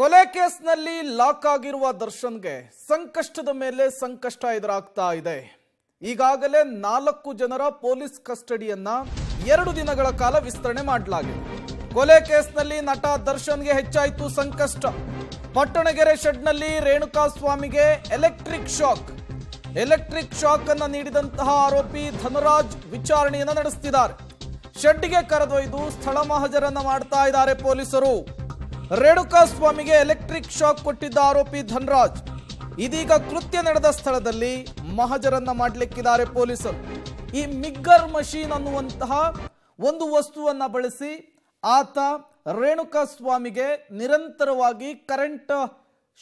ಕೊಲೆ ಕೇಸ್ನಲ್ಲಿ ಲಾಕ್ ಆಗಿರುವ ದರ್ಶನ್ಗೆ ಸಂಕಷ್ಟದ ಮೇಲೆ ಸಂಕಷ್ಟ ಎದುರಾಗ್ತಾ ಇದೆ ಈಗಾಗಲೇ ನಾಲ್ಕು ಜನರ ಪೊಲೀಸ್ ಕಸ್ಟಡಿಯನ್ನ ಎರಡು ದಿನಗಳ ಕಾಲ ವಿಸ್ತರಣೆ ಮಾಡಲಾಗಿದೆ ಕೊಲೆ ಕೇಸ್ನಲ್ಲಿ ನಟ ದರ್ಶನ್ಗೆ ಹೆಚ್ಚಾಯಿತು ಸಂಕಷ್ಟ ಪಟ್ಟಣಗೆರೆ ಶೆಡ್ನಲ್ಲಿ ರೇಣುಕಾ ಸ್ವಾಮಿಗೆ ಎಲೆಕ್ಟ್ರಿಕ್ ಶಾಕ್ ಎಲೆಕ್ಟ್ರಿಕ್ ಶಾಕ್ ಅನ್ನು ನೀಡಿದಂತಹ ಆರೋಪಿ ಧನರಾಜ್ ವಿಚಾರಣೆಯನ್ನು ನಡೆಸುತ್ತಿದ್ದಾರೆ ಶೆಡ್ಗೆ ಕರೆದೊಯ್ದು ಸ್ಥಳ ಮಹಜರನ್ನ ಮಾಡ್ತಾ ಇದ್ದಾರೆ ಪೊಲೀಸರು ರೇಣುಕಾ ಸ್ವಾಮಿಗೆ ಎಲೆಕ್ಟ್ರಿಕ್ ಶಾಕ್ ಕೊಟ್ಟಿದ್ದ ಆರೋಪಿ ಧನ್ರಾಜ್ ಇದೀಗ ಕೃತ್ಯ ನಡೆದ ಸ್ಥಳದಲ್ಲಿ ಮಹಜರನ್ನ ಮಾಡಲಿಕ್ಕಿದ್ದಾರೆ ಪೊಲೀಸರು ಈ ಮಿಗ್ಗರ್ ಮಷೀನ್ ಅನ್ನುವಂತಹ ಒಂದು ವಸ್ತುವನ್ನ ಬಳಸಿ ಆತ ರೇಣುಕಾ ಸ್ವಾಮಿಗೆ ನಿರಂತರವಾಗಿ ಕರೆಂಟ್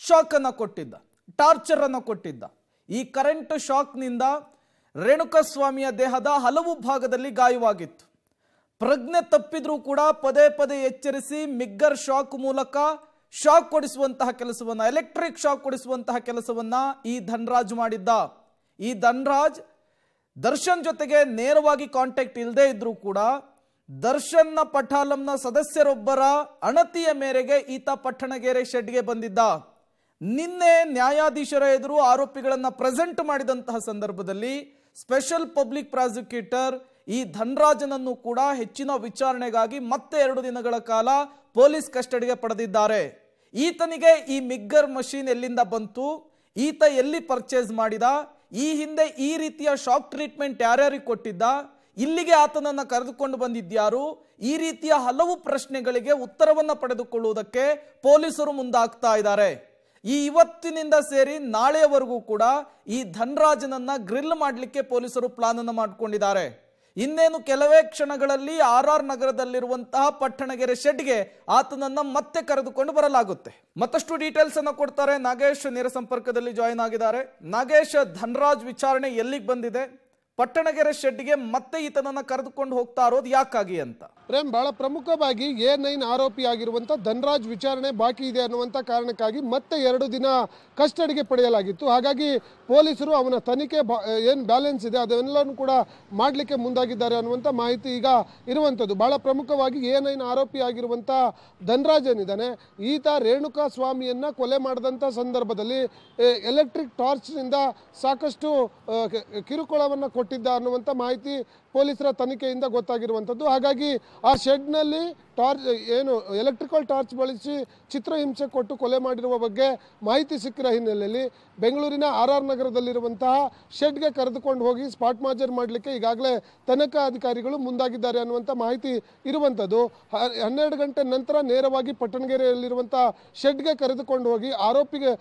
ಶಾಕ್ ಅನ್ನ ಕೊಟ್ಟಿದ್ದ ಟಾರ್ಚರ್ ಅನ್ನು ಕೊಟ್ಟಿದ್ದ ಈ ಕರೆಂಟ್ ಶಾಕ್ನಿಂದ ರೇಣುಕಾ ಸ್ವಾಮಿಯ ದೇಹದ ಹಲವು ಭಾಗದಲ್ಲಿ ಗಾಯವಾಗಿತ್ತು ಪ್ರಜ್ಞೆ ತಪ್ಪಿದ್ರೂ ಕೂಡ ಪದೇ ಪದೇ ಎಚ್ಚರಿಸಿ ಮಿಗ್ಗರ್ ಶಾಕ್ ಮೂಲಕ ಶಾಕ್ ಕೊಡಿಸುವಂತಹ ಕೆಲಸವನ್ನ ಎಲೆಕ್ಟ್ರಿಕ್ ಶಾಕ್ ಕೊಡಿಸುವಂತಹ ಕೆಲಸವನ್ನ ಈ ಧನ್ರಾಜ್ ಮಾಡಿದ್ದ ಈ ಧನ್ರಾಜ್ ದರ್ಶನ್ ಜೊತೆಗೆ ನೇರವಾಗಿ ಕಾಂಟ್ಯಾಕ್ಟ್ ಇಲ್ಲದೆ ಇದ್ರೂ ಕೂಡ ದರ್ಶನ್ನ ಪಠಾಲಂನ ಸದಸ್ಯರೊಬ್ಬರ ಅಣತಿಯ ಮೇರೆಗೆ ಈತ ಪಟ್ಟಣಗೆರೆ ಶೆಡ್ಗೆ ಬಂದಿದ್ದ ನಿನ್ನೆ ನ್ಯಾಯಾಧೀಶರ ಎದುರು ಆರೋಪಿಗಳನ್ನು ಪ್ರೆಸೆಂಟ್ ಮಾಡಿದಂತಹ ಸಂದರ್ಭದಲ್ಲಿ ಸ್ಪೆಷಲ್ ಪಬ್ಲಿಕ್ ಪ್ರಾಸಿಕ್ಯೂಟರ್ ಈ ಧನ್ರಾಜನನ್ನು ಕೂಡ ಹೆಚ್ಚಿನ ವಿಚಾರಣೆಗಾಗಿ ಮತ್ತೆ ಎರಡು ದಿನಗಳ ಕಾಲ ಪೊಲೀಸ್ ಕಸ್ಟಡಿಗೆ ಪಡೆದಿದ್ದಾರೆ ಈತನಿಗೆ ಈ ಮಿಗ್ಗರ್ ಮಷೀನ್ ಎಲ್ಲಿಂದ ಬಂತು ಈತ ಎಲ್ಲಿ ಪರ್ಚೇಸ್ ಮಾಡಿದ ಈ ಹಿಂದೆ ಈ ರೀತಿಯ ಶಾಕ್ ಟ್ರೀಟ್ಮೆಂಟ್ ಯಾರ್ಯಾರಿಗೆ ಕೊಟ್ಟಿದ್ದ ಇಲ್ಲಿಗೆ ಆತನನ್ನು ಕರೆದುಕೊಂಡು ಬಂದಿದ್ಯಾರು ಈ ರೀತಿಯ ಹಲವು ಪ್ರಶ್ನೆಗಳಿಗೆ ಉತ್ತರವನ್ನು ಪಡೆದುಕೊಳ್ಳುವುದಕ್ಕೆ ಪೊಲೀಸರು ಮುಂದಾಗ್ತಾ ಇದ್ದಾರೆ ಈ ಇವತ್ತಿನಿಂದ ಸೇರಿ ನಾಳೆಯವರೆಗೂ ಕೂಡ ಈ ಧನ್ರಾಜನನ್ನ ಗ್ರಿಲ್ ಮಾಡಲಿಕ್ಕೆ ಪೊಲೀಸರು ಪ್ಲಾನ್ ಅನ್ನು ಮಾಡಿಕೊಂಡಿದ್ದಾರೆ ಇನ್ನೇನು ಕೆಲವೇ ಕ್ಷಣಗಳಲ್ಲಿ ಆರ್ ಆರ್ ನಗರದಲ್ಲಿರುವಂತಹ ಪಟ್ಟಣಗೆರೆ ಶೆಡ್ಗೆ ಆತನನ್ನ ಮತ್ತೆ ಕರೆದುಕೊಂಡು ಬರಲಾಗುತ್ತೆ ಮತ್ತಷ್ಟು ಡೀಟೇಲ್ಸ್ ಅನ್ನು ಕೊಡ್ತಾರೆ ನಾಗೇಶ್ ನೇರ ಸಂಪರ್ಕದಲ್ಲಿ ಜಾಯಿನ್ ಆಗಿದ್ದಾರೆ ನಾಗೇಶ್ ಧನ್ರಾಜ್ ವಿಚಾರಣೆ ಎಲ್ಲಿಗೆ ಬಂದಿದೆ ಪಟ್ಟಣಗೆರೆ ಶೆಡ್ಗೆ ಮತ್ತೆ ಈತನನ್ನ ಕರೆದುಕೊಂಡು ಹೋಗ್ತಾ ಇರೋದು ಯಾಕಾಗಿ ಅಂತ ಪ್ರೇಮ್ ಬಹಳ ಪ್ರಮುಖವಾಗಿ ಎ ನೈನ್ ಆಗಿರುವಂತಹ ಧನ್ರಾಜ್ ವಿಚಾರಣೆ ಬಾಕಿ ಇದೆ ಅನ್ನುವಂಥ ಕಾರಣಕ್ಕಾಗಿ ಮತ್ತೆ ಎರಡು ದಿನ ಕಸ್ಟಡಿಗೆ ಪಡೆಯಲಾಗಿತ್ತು ಹಾಗಾಗಿ ಪೊಲೀಸರು ಅವನ ತನಿಖೆ ಏನು ಬ್ಯಾಲೆನ್ಸ್ ಇದೆ ಅದನ್ನೆಲ್ಲನೂ ಕೂಡ ಮಾಡಲಿಕ್ಕೆ ಮುಂದಾಗಿದ್ದಾರೆ ಅನ್ನುವಂಥ ಮಾಹಿತಿ ಈಗ ಇರುವಂಥದ್ದು ಬಹಳ ಪ್ರಮುಖವಾಗಿ ಎ ನೈನ್ ಆರೋಪಿ ಆಗಿರುವಂಥ ಧನ್ರಾಜ್ ಏನಿದ್ದಾನೆ ಈತ ರೇಣುಕಾ ಸ್ವಾಮಿಯನ್ನು ಕೊಲೆ ಮಾಡಿದಂಥ ಸಂದರ್ಭದಲ್ಲಿ ಎಲೆಕ್ಟ್ರಿಕ್ ಟಾರ್ಚ್ನಿಂದ ಸಾಕಷ್ಟು ಕಿರುಕುಳವನ್ನು ಕೊಟ್ಟು ಕೊಟ್ಟಿದ್ದ ಅನ್ನುವಂಥ ಮಾಹಿತಿ ಪೊಲೀಸರ ತನಿಖೆಯಿಂದ ಗೊತ್ತಾಗಿರುವಂಥದ್ದು ಹಾಗಾಗಿ ಆ ಶೆಡ್ನಲ್ಲಿ ಟಾರ್ಚ್ ಏನು ಎಲೆಕ್ಟ್ರಿಕಲ್ ಟಾರ್ಚ್ ಬಳಸಿ ಚಿತ್ರಹಿಂಸೆ ಕೊಟ್ಟು ಕೊಲೆ ಮಾಡಿರುವ ಬಗ್ಗೆ ಮಾಹಿತಿ ಸಿಕ್ಕಿರೋ ಹಿನ್ನೆಲೆಯಲ್ಲಿ ಬೆಂಗಳೂರಿನ ಆರ್ ಆರ್ ನಗರದಲ್ಲಿರುವಂತಹ ಶೆಡ್ಗೆ ಕರೆದುಕೊಂಡು ಹೋಗಿ ಸ್ಪಾಟ್ ಮಾಜರ್ ಮಾಡಲಿಕ್ಕೆ ಈಗಾಗಲೇ ತನಿಖಾ ಅಧಿಕಾರಿಗಳು ಮುಂದಾಗಿದ್ದಾರೆ ಅನ್ನುವಂಥ ಮಾಹಿತಿ ಇರುವಂಥದ್ದು ಹನ್ನೆರಡು ಗಂಟೆ ನಂತರ ನೇರವಾಗಿ ಪಟ್ಟಣಗೆರೆಯಲ್ಲಿರುವಂಥ ಶೆಡ್ಗೆ ಕರೆದುಕೊಂಡು ಹೋಗಿ ಆರೋಪಿಗೆ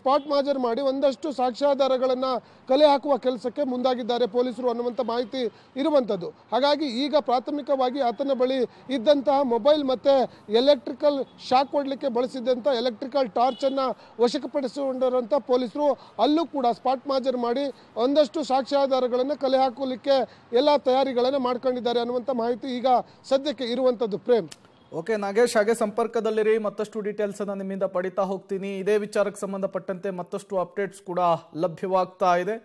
ಸ್ಪಾಟ್ ಮಾಜರ್ ಮಾಡಿ ಒಂದಷ್ಟು ಸಾಕ್ಷ್ಯಾಧಾರಗಳನ್ನು ಕಲೆ ಹಾಕುವ ಕೆಲಸಕ್ಕೆ ಮುಂದಾಗಿದ್ದಾರೆ ಪೊಲೀಸ್ ಪೊಲೀಸರು ಅನ್ನುವಂಥ ಮಾಹಿತಿ ಇರುವಂಥದ್ದು ಹಾಗಾಗಿ ಈಗ ಪ್ರಾಥಮಿಕವಾಗಿ ಆತನ ಬಳಿ ಇದ್ದಂತಹ ಮೊಬೈಲ್ ಮತ್ತು ಎಲೆಕ್ಟ್ರಿಕಲ್ ಶಾಕ್ ಕೊಡಲಿಕ್ಕೆ ಬಳಸಿದ್ದಂಥ ಎಲೆಕ್ಟ್ರಿಕಲ್ ಟಾರ್ಚನ್ನು ವಶಕಪಡಿಸಿಕೊಂಡಿರುವಂಥ ಪೊಲೀಸರು ಅಲ್ಲೂ ಕೂಡ ಸ್ಪಾಟ್ ಮಾಜರ್ ಮಾಡಿ ಒಂದಷ್ಟು ಸಾಕ್ಷ್ಯಾಧಾರಗಳನ್ನು ಕಲೆ ಹಾಕಲಿಕ್ಕೆ ಎಲ್ಲ ತಯಾರಿಗಳನ್ನು ಮಾಡ್ಕೊಂಡಿದ್ದಾರೆ ಅನ್ನುವಂಥ ಮಾಹಿತಿ ಈಗ ಸದ್ಯಕ್ಕೆ ಇರುವಂಥದ್ದು ಪ್ರೇಮ್ ಓಕೆ ನಾಗೇಶ್ ಹಾಗೆ ಸಂಪರ್ಕದಲ್ಲಿರಿ ಮತ್ತಷ್ಟು ಡೀಟೇಲ್ಸ್ ಅನ್ನು ನಿಮ್ಮಿಂದ ಪಡಿತಾ ಹೋಗ್ತೀನಿ ಇದೇ ವಿಚಾರಕ್ಕೆ ಸಂಬಂಧಪಟ್ಟಂತೆ ಮತ್ತಷ್ಟು ಅಪ್ಡೇಟ್ಸ್ ಕೂಡ ಲಭ್ಯವಾಗ್ತಾ ಇದೆ